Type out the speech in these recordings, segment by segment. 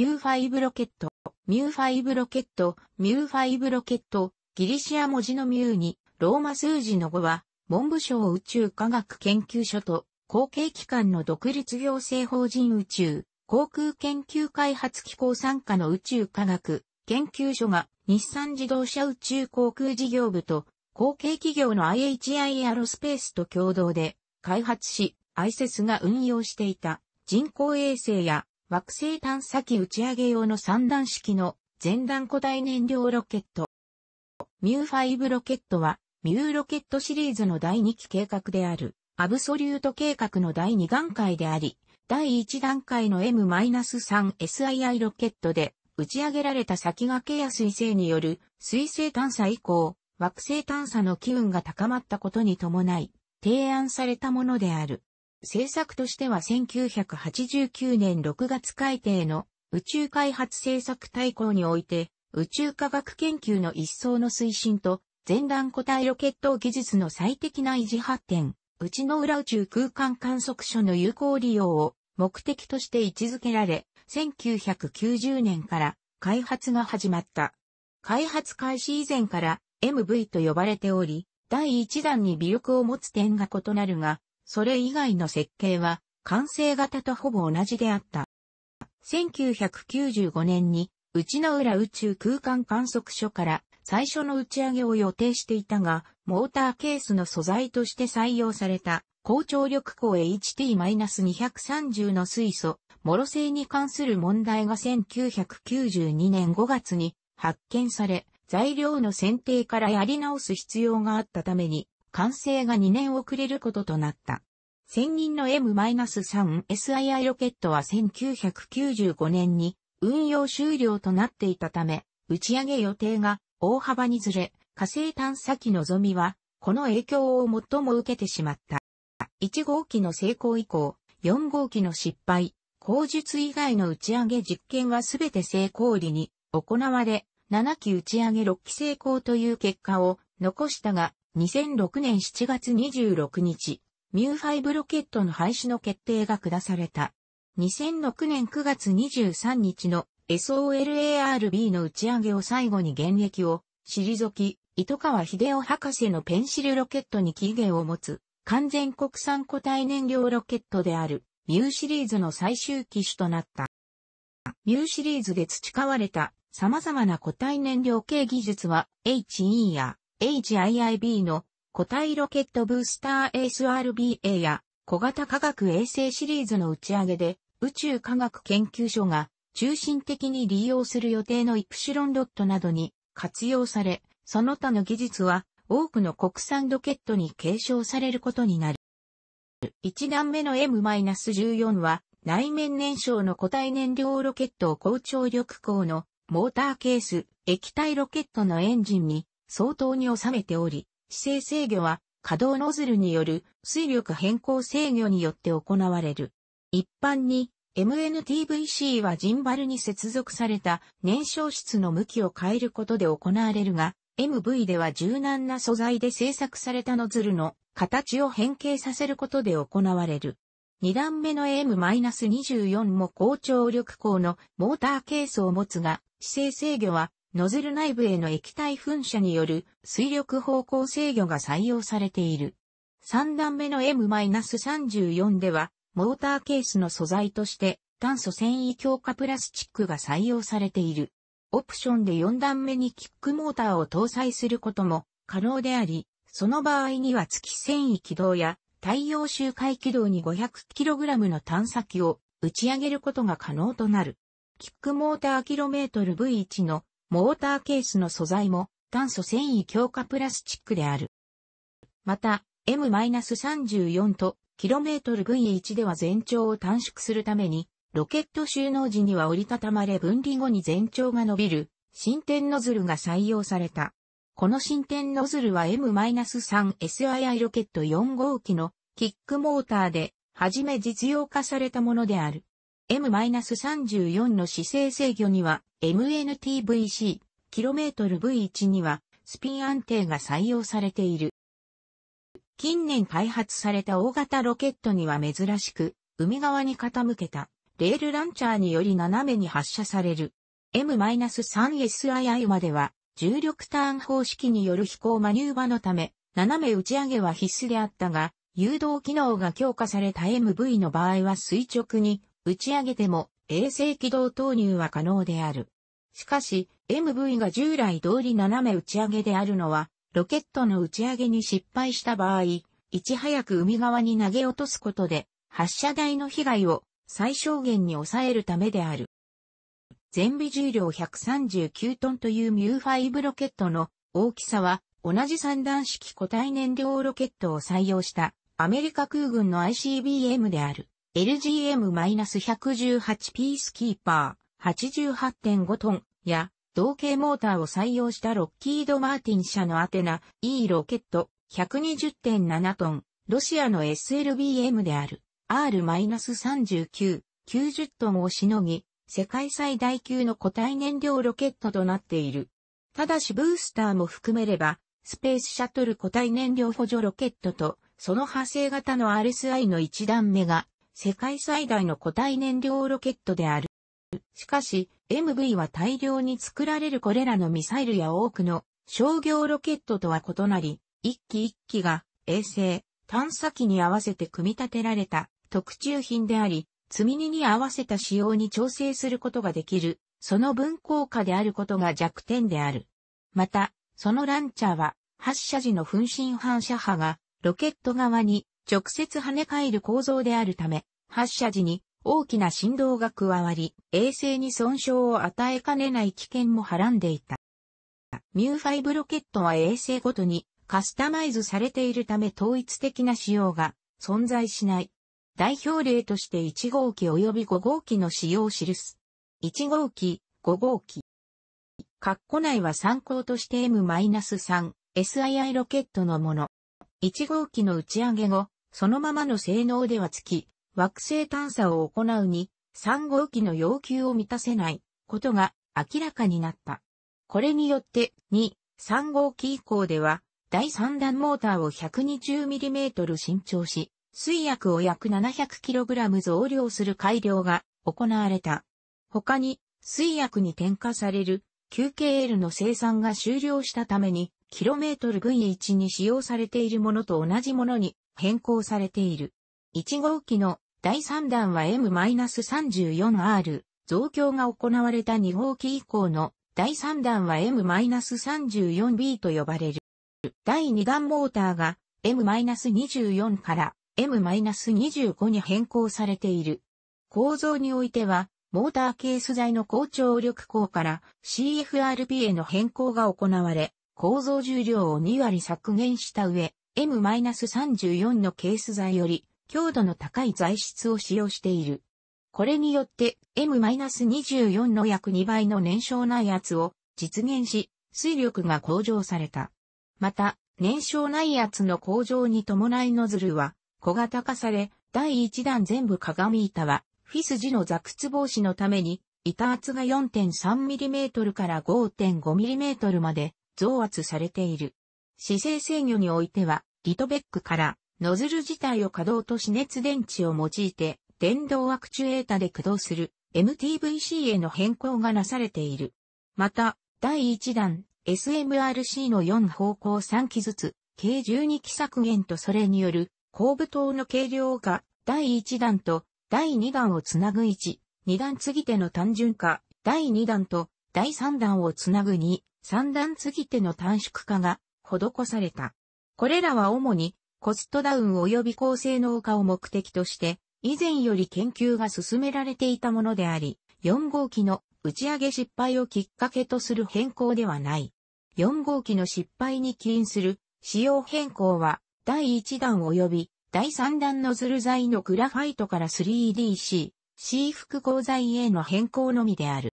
イ5ロケット、ミュー5ロケット、ミュー5ロケット、ギリシア文字のミューに、ローマ数字の5は、文部省宇宙科学研究所と、後継機関の独立行政法人宇宙、航空研究開発機構参加の宇宙科学研究所が日産自動車宇宙航空事業部と後継企業の IHI アロスペースと共同で開発し、i イ e s が運用していた人工衛星や惑星探査機打ち上げ用の三段式の前段固体燃料ロケット。ミュー5ロケットは、ミューロケットシリーズの第2期計画である、アブソリュート計画の第2段階であり、第1段階の M-3SII ロケットで、打ち上げられた先駆けや彗星による水星探査以降、惑星探査の機運が高まったことに伴い、提案されたものである。政策としては1989年6月改定の宇宙開発政策大綱において、宇宙科学研究の一層の推進と、前段固体ロケット技術の最適な維持発展、内の裏宇宙空間観測所の有効利用を目的として位置づけられ、1990年から開発が始まった。開発開始以前から MV と呼ばれており、第1弾に微力を持つ点が異なるが、それ以外の設計は完成型とほぼ同じであった。1995年に内野浦宇宙空間観測所から最初の打ち上げを予定していたが、モーターケースの素材として採用された高張力光 HT-230 の水素、モロ製に関する問題が1992年5月に発見され、材料の選定からやり直す必要があったために、完成が2年遅れることとなった。専任の M-3SII ロケットは1995年に運用終了となっていたため、打ち上げ予定が大幅にずれ、火星探査機のぞみは、この影響を最も受けてしまった。1号機の成功以降、4号機の失敗、口述以外の打ち上げ実験はすべて成功裏に行われ、7機打ち上げ6機成功という結果を残したが、2006年7月26日、ミュー5ロケットの廃止の決定が下された。2006年9月23日の SOLARB の打ち上げを最後に現役を退き、糸川秀夫博士のペンシルロケットに起源を持つ完全国産固体燃料ロケットであるミューシリーズの最終機種となった。ミューシリーズで培われた様々な固体燃料系技術は HE や HIIB の固体ロケットブースター SRBA や小型科学衛星シリーズの打ち上げで宇宙科学研究所が中心的に利用する予定のイプシロンロットなどに活用され、その他の技術は多くの国産ロケットに継承されることになる。1段目の M-14 は内面燃焼の固体燃料ロケットを高張力鋼のモーターケース、液体ロケットのエンジンに相当に収めており、姿勢制御は可動ノズルによる水力変更制御によって行われる。一般に MNTVC はジンバルに接続された燃焼室の向きを変えることで行われるが、MV では柔軟な素材で製作されたノズルの形を変形させることで行われる。二段目の AM-24 も高張力鋼のモーターケースを持つが、姿勢制御はノズル内部への液体噴射による水力方向制御が採用されている。3段目の M-34 では、モーターケースの素材として炭素繊維強化プラスチックが採用されている。オプションで4段目にキックモーターを搭載することも可能であり、その場合には月繊維軌道や太陽周回軌道に 500kg の探査機を打ち上げることが可能となる。キックモーターキロメートル V1 のモーターケースの素材も炭素繊維強化プラスチックである。また、M-34 とキロメートル分1では全長を短縮するために、ロケット収納時には折りたたまれ分離後に全長が伸びる新点ノズルが採用された。この新点ノズルは M-3SII ロケット4号機のキックモーターで初め実用化されたものである。M-34 の姿勢制御には MNTVC、kmV1 にはスピン安定が採用されている。近年開発された大型ロケットには珍しく、海側に傾けたレールランチャーにより斜めに発射される。M-3SII までは重力ターン方式による飛行マニューバのため、斜め打ち上げは必須であったが、誘導機能が強化された MV の場合は垂直に打ち上げても衛星軌道投入は可能である。しかし、MV が従来通り斜め打ち上げであるのは、ロケットの打ち上げに失敗した場合、いち早く海側に投げ落とすことで、発射台の被害を最小限に抑えるためである。全備重量139トンというミュー5ロケットの大きさは同じ三段式固体燃料ロケットを採用したアメリカ空軍の ICBM である。LGM-118 ピースキーパー88.5トンや同型モーターを採用したロッキード・マーティン社のアテナ E ロケット120.7トン、ロシアの SLBM である R-39、90トンをしのぎ、世界最大級の固体燃料ロケットとなっている。ただしブースターも含めれば、スペースシャトル固体燃料補助ロケットと、その派生型の RSI の一段目が世界最大の固体燃料ロケットである。しかし、MV は大量に作られるこれらのミサイルや多くの商業ロケットとは異なり、一機一機が衛星、探査機に合わせて組み立てられた特注品であり、積み荷に合わせた仕様に調整することができる、その分効果であることが弱点である。また、そのランチャーは、発射時の噴身反射波が、ロケット側に直接跳ね返る構造であるため、発射時に大きな振動が加わり、衛星に損傷を与えかねない危険もはらんでいた。ミュー5ロケットは衛星ごとにカスタマイズされているため統一的な仕様が存在しない。代表例として1号機及び5号機の仕様を記す。1号機、5号機。括弧内は参考として M-3、SII ロケットのもの。1号機の打ち上げ後、そのままの性能ではつき、惑星探査を行うに、3号機の要求を満たせないことが明らかになった。これによって、2、3号機以降では、第3弾モーターを 120mm 伸長し、水薬を約 700kg 増量する改良が行われた。他に、水薬に添加される q k l の生産が終了したために、キロメートル位1に使用されているものと同じものに変更されている。1号機の第3弾は M-34R 増強が行われた2号機以降の第3弾は M-34B と呼ばれる。第2弾モーターが M-24 から M-25 に変更されている。構造においては、モーターケース材の高張力鋼から CFRP への変更が行われ、構造重量を2割削減した上、M-34 のケース材より強度の高い材質を使用している。これによって M-24 の約2倍の燃焼内圧を実現し、水力が向上された。また、燃焼内圧の向上に伴いノズルは小型化され、第1弾全部鏡板は、フィス時の座屈防止のために、板圧が 4.3mm から 5.5mm まで増圧されている。姿勢制御においては、リトベックから、ノズル自体を稼働とし熱電池を用いて、電動アクチュエータで駆動する MTVC への変更がなされている。また、第1弾 SMRC の4方向3機ずつ、計12機削減とそれによる後部灯の軽量が第1弾と第2弾をつなぐ1、2段継ぎ手の単純化、第2弾と第3弾をつなぐ2、3段継ぎ手の短縮化が施された。これらは主にコストダウン及び高性能化を目的として、以前より研究が進められていたものであり、4号機の打ち上げ失敗をきっかけとする変更ではない。4号機の失敗に起因する仕様変更は、第1弾及び第3弾ノズル材のグラファイトから 3DCC 複合材への変更のみである。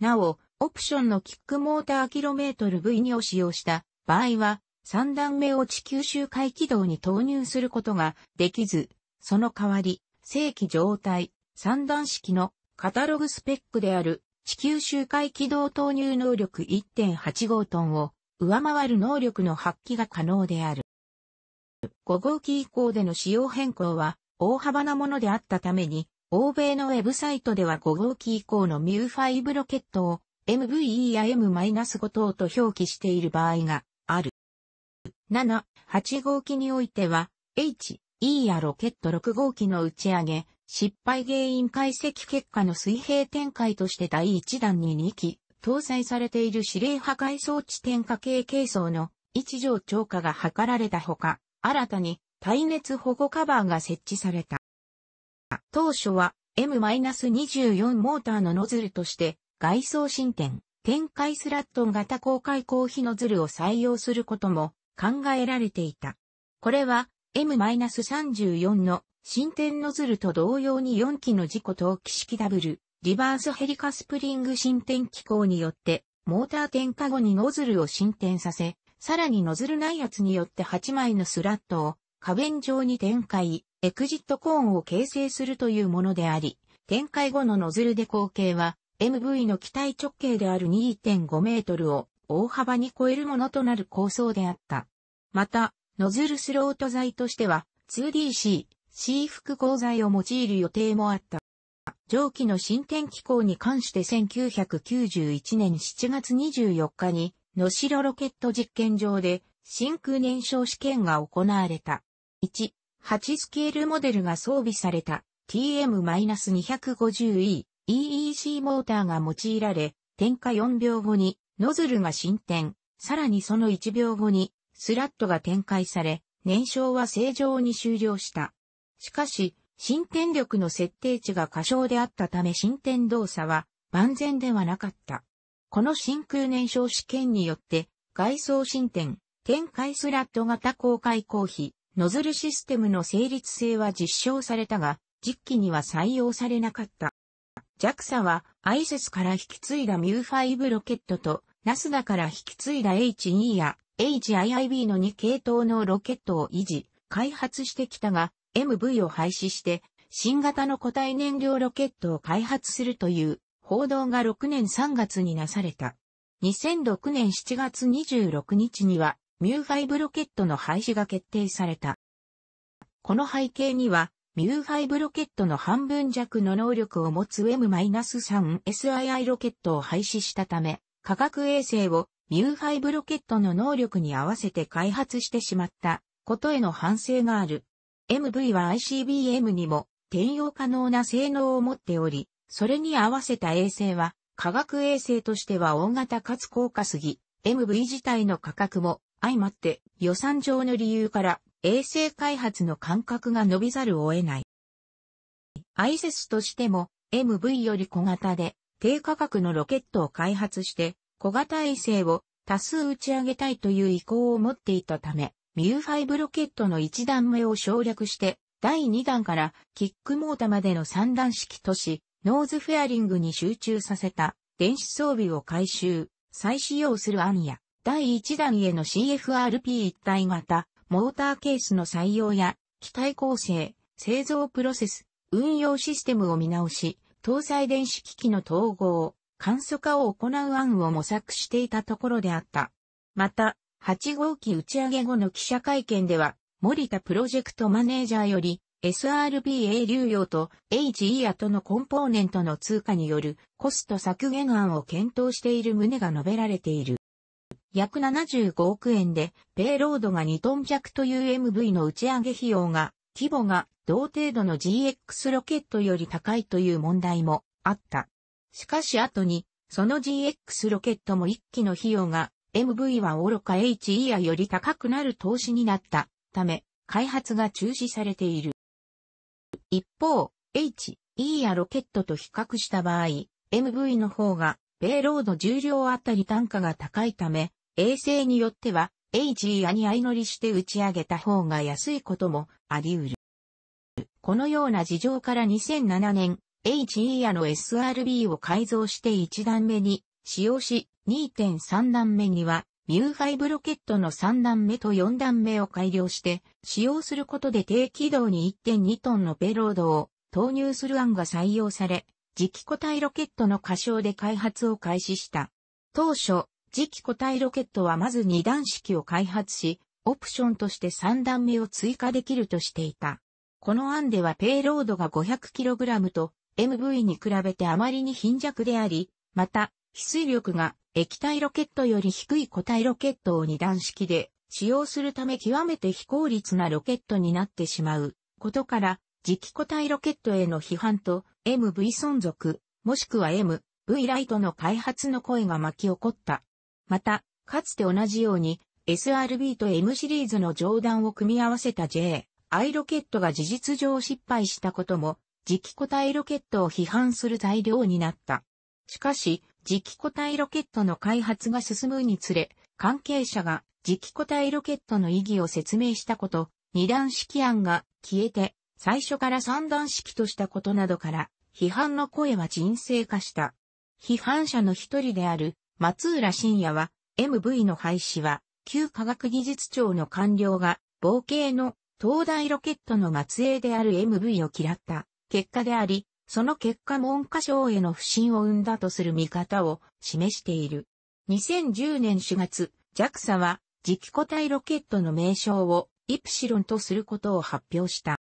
なお、オプションのキックモーターキロメートル V2 を使用した場合は、三段目を地球周回軌道に投入することができず、その代わり、正規状態、三段式のカタログスペックである地球周回軌道投入能力1.85トンを上回る能力の発揮が可能である。5号機以降での仕様変更は大幅なものであったために、欧米のウェブサイトでは5号機以降のミュー5ロケットを MVE や M-5 等と表記している場合がある。7、8号機においては、H、E やロケット6号機の打ち上げ、失敗原因解析結果の水平展開として第1弾に2機、搭載されている指令破壊装置点火系軽装の置条超過が図られたほか、新たに耐熱保護カバーが設置された。当初は M-24 モーターのノズルとして外装進展、展開スラットン型高開口ーノズルを採用することも考えられていた。これは M-34 の進展ノズルと同様に4機の事故投機式ダブル、リバースヘリカスプリング進展機構によって、モーター点火後にノズルを進展させ、さらにノズル内圧によって8枚のスラットを花弁状に展開、エクジットコーンを形成するというものであり、展開後のノズルで口径は MV の機体直径である2.5メートルを大幅に超えるものとなる構想であった。また、ノズルスロート材としては 2DC、C 複合材を用いる予定もあった。蒸気の進展機構に関して1991年7月24日に、能代ロケット実験場で真空燃焼試験が行われた。1、8スケールモデルが装備された TM-250E EEC モーターが用いられ、点火4秒後にノズルが進展、さらにその1秒後に、スラットが展開され、燃焼は正常に終了した。しかし、進展力の設定値が過小であったため進展動作は万全ではなかった。この真空燃焼試験によって、外装進展、展開スラット型公開公費、ノズルシステムの成立性は実証されたが、実機には採用されなかった。JAXA は i s セ s から引き継いだミュー5ロケットとナスダから引き継いだ H2 や HIIB の2系統のロケットを維持、開発してきたが MV を廃止して新型の固体燃料ロケットを開発するという報道が6年3月になされた。2006年7月26日にはミュー5ロケットの廃止が決定された。この背景にはミュー5ロケットの半分弱の能力を持つ M-3SII ロケットを廃止したため、科学衛星をミュー5ロケットの能力に合わせて開発してしまったことへの反省がある。MV は ICBM にも転用可能な性能を持っており、それに合わせた衛星は科学衛星としては大型かつ高価すぎ、MV 自体の価格も相まって予算上の理由から衛星開発の間隔が伸びざるを得ない。アイセスとしても MV より小型で低価格のロケットを開発して小型衛星を多数打ち上げたいという意向を持っていたため、ミュー5ロケットの1段目を省略して第2弾からキックモータまでの3段式都市、ノーズフェアリングに集中させた電子装備を回収、再使用する案や、第1弾への CFRP 一体型モーターケースの採用や、機体構成、製造プロセス、運用システムを見直し、搭載電子機器の統合、簡素化を行う案を模索していたところであった。また、8号機打ち上げ後の記者会見では、森田プロジェクトマネージャーより、SRBA 流用と HE アとのコンポーネントの通貨によるコスト削減案を検討している旨が述べられている。約75億円で、ペイロードが2トン弱という MV の打ち上げ費用が、規模が同程度の GX ロケットより高いという問題もあった。しかし後に、その GX ロケットも1機の費用が MV は愚か HE やより高くなる投資になったため、開発が中止されている。一方、HE やロケットと比較した場合、MV の方が、ペイロード重量あたり単価が高いため、衛星によっては、AG a に相乗りして打ち上げた方が安いこともあり得る。このような事情から2007年、HE a の SRB を改造して1段目に使用し、2.3段目には、ミュー5ロケットの3段目と4段目を改良して、使用することで低軌道に1.2トンのペロードを投入する案が採用され、磁気固体ロケットの過小で開発を開始した。当初、次期固体ロケットはまず2段式を開発し、オプションとして3段目を追加できるとしていた。この案ではペイロードが 500kg と MV に比べてあまりに貧弱であり、また、非水力が液体ロケットより低い固体ロケットを2段式で使用するため極めて非効率なロケットになってしまうことから、次期固体ロケットへの批判と MV 存続、もしくは MV ライトの開発の声が巻き起こった。また、かつて同じように、SRB と M シリーズの上段を組み合わせた J、I ロケットが事実上失敗したことも、磁気固体ロケットを批判する材料になった。しかし、磁気固体ロケットの開発が進むにつれ、関係者が磁気固体ロケットの意義を説明したこと、二段式案が消えて、最初から三段式としたことなどから、批判の声は沈静化した。批判者の一人である松浦深也は、MV の廃止は、旧科学技術庁の官僚が、冒険の東大ロケットの末裔である MV を嫌った結果であり、その結果文科省への不信を生んだとする見方を示している。2010年4月、JAXA は磁気固体ロケットの名称をイプシロンとすることを発表した。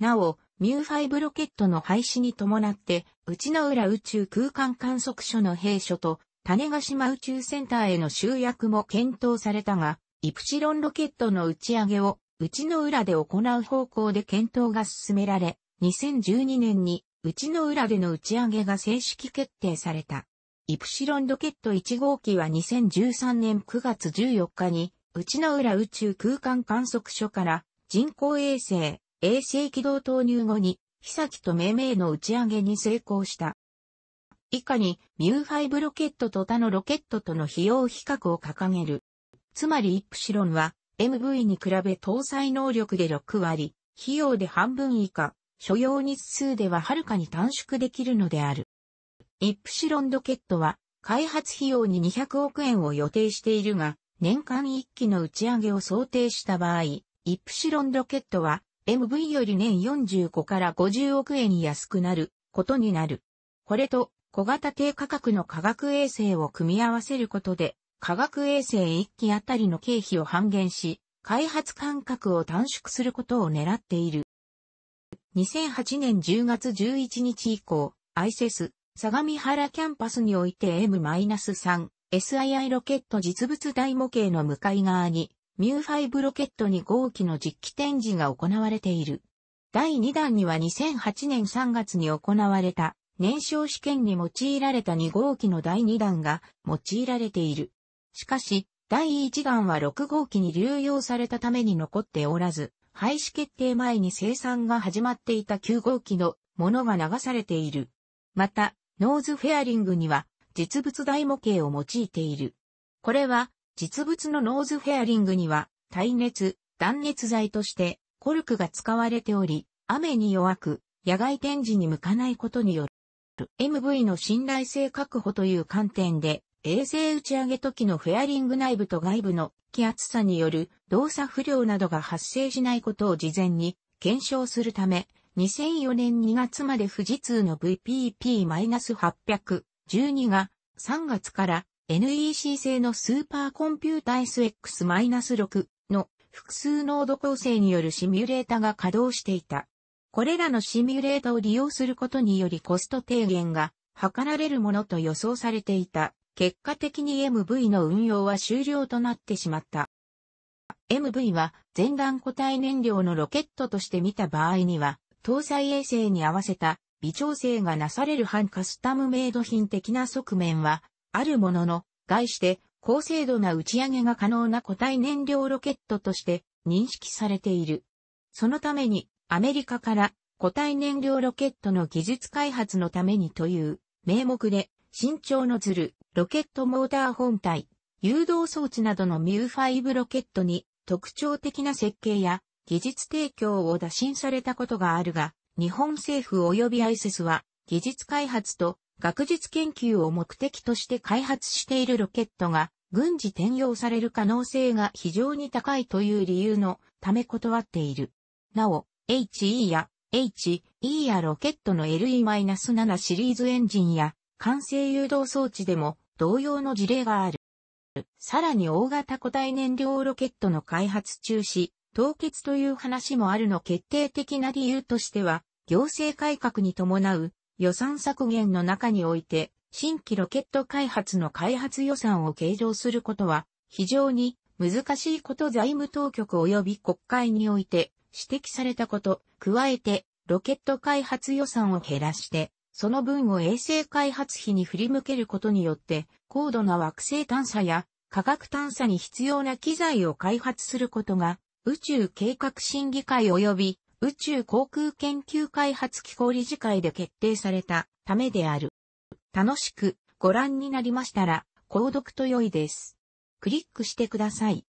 なお、ミュー5ロケットの廃止に伴って、内野浦宇宙空間観測所の閉所と、種ヶ島宇宙センターへの集約も検討されたが、イプシロンロケットの打ち上げを内野浦で行う方向で検討が進められ、2012年に内野浦での打ち上げが正式決定された。イプシロンロケット1号機は2013年9月14日に内野浦宇宙空間観測所から人工衛星衛星軌道投入後に、サキと命名の打ち上げに成功した。以下に、ミュー5ロケットと他のロケットとの費用比較を掲げる。つまりイプシロンは、MV に比べ搭載能力で6割、費用で半分以下、所要日数でははるかに短縮できるのである。イプシロンロケットは、開発費用に200億円を予定しているが、年間1機の打ち上げを想定した場合、イプシロンロケットは MV より年45から50億円安くなることになる。これと小型低価格の科学衛星を組み合わせることで、科学衛星1機あたりの経費を半減し、開発間隔を短縮することを狙っている。2008年10月11日以降、ISIS、相模原キャンパスにおいて M-3、SII ロケット実物大模型の向かい側に、ミューファイブロケット2号機の実機展示が行われている。第2弾には2008年3月に行われた燃焼試験に用いられた2号機の第2弾が用いられている。しかし、第1弾は6号機に流用されたために残っておらず、廃止決定前に生産が始まっていた9号機のものが流されている。また、ノーズフェアリングには実物大模型を用いている。これは実物のノーズフェアリングには、耐熱、断熱材としてコルクが使われており、雨に弱く、野外展示に向かないことによる MV の信頼性確保という観点で、衛星打ち上げ時のフェアリング内部と外部の気圧差による動作不良などが発生しないことを事前に検証するため、2004年2月まで富士通の VPP-812 が3月から NEC 製のスーパーコンピュータ SX-6 の複数濃度構成によるシミュレータが稼働していた。これらのシミュレータを利用することによりコスト低減が図られるものと予想されていた。結果的に MV の運用は終了となってしまった。MV は前段固体燃料のロケットとして見た場合には、搭載衛星に合わせた微調整がなされる反カスタムメイド品的な側面はあるものの、概して高精度な打ち上げが可能な固体燃料ロケットとして認識されている。そのためにアメリカから固体燃料ロケットの技術開発のためにという名目で身長のずるロケットモーター本体、誘導装置などのミュー5ロケットに特徴的な設計や技術提供を打診されたことがあるが、日本政府及びアイセスは技術開発と学術研究を目的として開発しているロケットが軍事転用される可能性が非常に高いという理由のため断っている。なお、HE や HE やロケットの LE-7 シリーズエンジンや完成誘導装置でも同様の事例がある。さらに大型固体燃料ロケットの開発中止、凍結という話もあるの決定的な理由としては、行政改革に伴う予算削減の中において、新規ロケット開発の開発予算を計上することは、非常に難しいこと財務当局及び国会において指摘されたこと、加えて、ロケット開発予算を減らして、その分を衛星開発費に振り向けることによって、高度な惑星探査や科学探査に必要な機材を開発することが、宇宙計画審議会及び宇宙航空研究開発機構理事会で決定されたためである。楽しくご覧になりましたら、購読と良いです。クリックしてください。